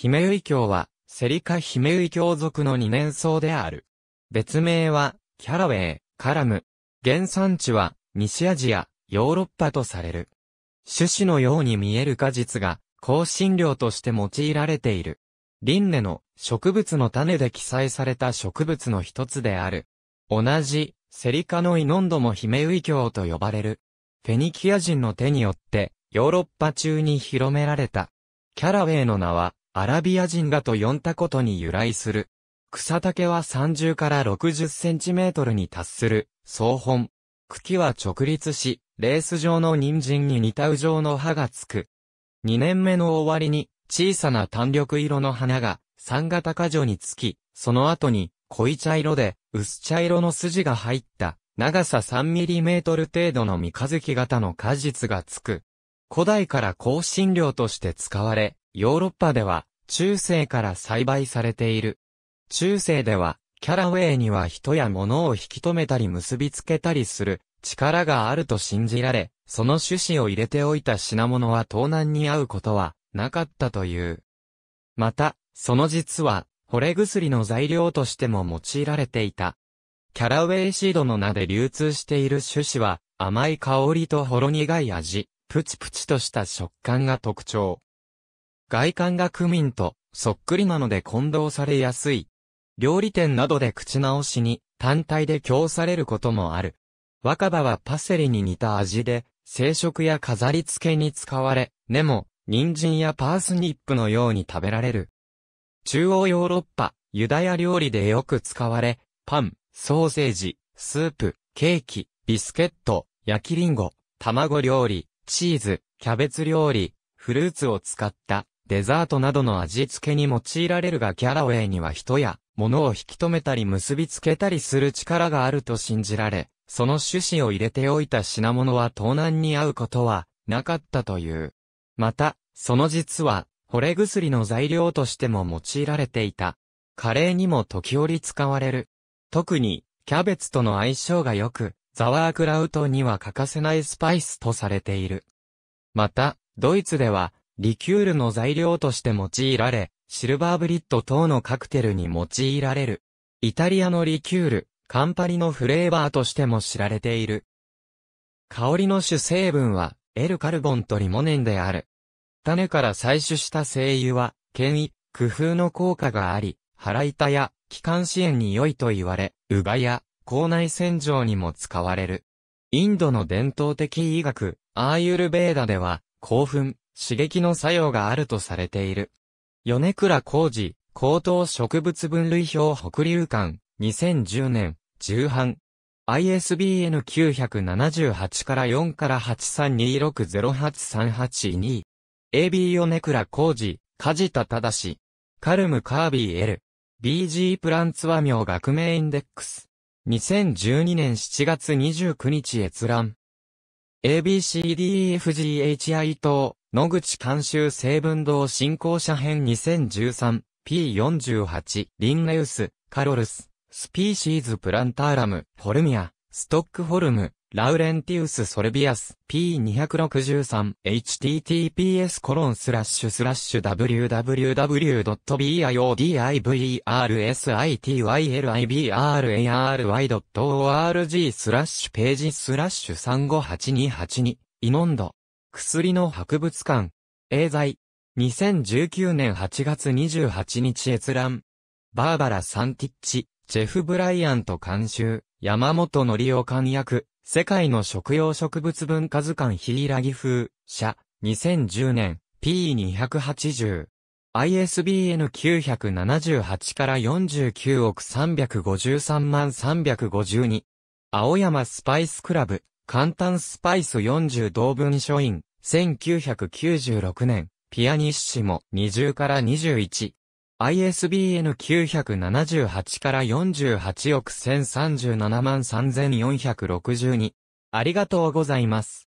姫イ教は、セリカ姫イ教族の二年草である。別名は、キャラウェイ、カラム。原産地は、西アジア、ヨーロッパとされる。種子のように見える果実が、香辛料として用いられている。リンネの植物の種で記載された植物の一つである。同じ、セリカのイノンドも姫ウイ教と呼ばれる。フェニキア人の手によって、ヨーロッパ中に広められた。キャラウェイの名は、アラビア人がと呼んだことに由来する。草丈は30から60センチメートルに達する、総本。茎は直立し、レース状の人参に似た羽状の葉がつく。2年目の終わりに、小さな単緑色の花が、三型果樹につき、その後に、濃い茶色で、薄茶色の筋が入った、長さ3ミリメートル程度の三日月型の果実がつく。古代から香辛料として使われ、ヨーロッパでは、中世から栽培されている。中世では、キャラウェイには人や物を引き止めたり結びつけたりする力があると信じられ、その種子を入れておいた品物は盗難に遭うことはなかったという。また、その実は、惚れ薬の材料としても用いられていた。キャラウェイシードの名で流通している種子は、甘い香りとほろ苦い味、プチプチとした食感が特徴。外観がクミンとそっくりなので混同されやすい。料理店などで口直しに単体で供されることもある。若葉はパセリに似た味で、生食や飾り付けに使われ、根も、人参やパースニップのように食べられる。中央ヨーロッパ、ユダヤ料理でよく使われ、パン、ソーセージ、スープ、ケーキ、ビスケット、焼きリンゴ、卵料理、チーズ、キャベツ料理、フルーツを使ったデザートなどの味付けに用いられるがキャラウェイには人や物を引き止めたり結びつけたりする力があると信じられ、その趣旨を入れておいた品物は盗難に合うことはなかったという。また、その実は、惚れ薬の材料としても用いられていた。カレーにも時折使われる。特に、キャベツとの相性が良く、ザワークラウトには欠かせないスパイスとされている。また、ドイツでは、リキュールの材料として用いられ、シルバーブリッド等のカクテルに用いられる。イタリアのリキュール、カンパリのフレーバーとしても知られている。香りの主成分は、エルカルボンとリモネンである。種から採取した精油は、権威、工夫の効果があり、腹板や、気管支炎に良いと言われ、うがや、口内洗浄にも使われる。インドの伝統的医学、アーユルベーダでは、興奮、刺激の作用があるとされている。米倉浩二、高等植物分類表北流館、2010年、重版。ISBN 978から4から8 3 2 6 0 8 3 8 2 AB 米倉浩二、梶田忠。カルムカービー L。BG プランツ和名学名インデックス。2012年7月29日閲覧。a b c d f g h i 等。野口監修成分同進行者編 2013P48 リンネウス、カロルス、スピーシーズプランターラム、ホルミア、ストックホルム、ラウレンティウスソルビアス P263https コロンスラッシュスラッシュ w w w b i o d i v e r s i t y l i b r a y o r g スラッシュページスラッシュ358282イノンド薬の博物館、英材。2019年8月28日閲覧、バーバラ・サンティッチ、ジェフ・ブライアント監修、山本のりお監役、世界の食用植物文化図鑑ヒイラギ風、社、2010年、P280。ISBN 978から49億353万352。青山スパイスクラブ、簡単スパイス40同文書院。1996年、ピアニッシモ20から21。ISBN 978から48億1037万3462。ありがとうございます。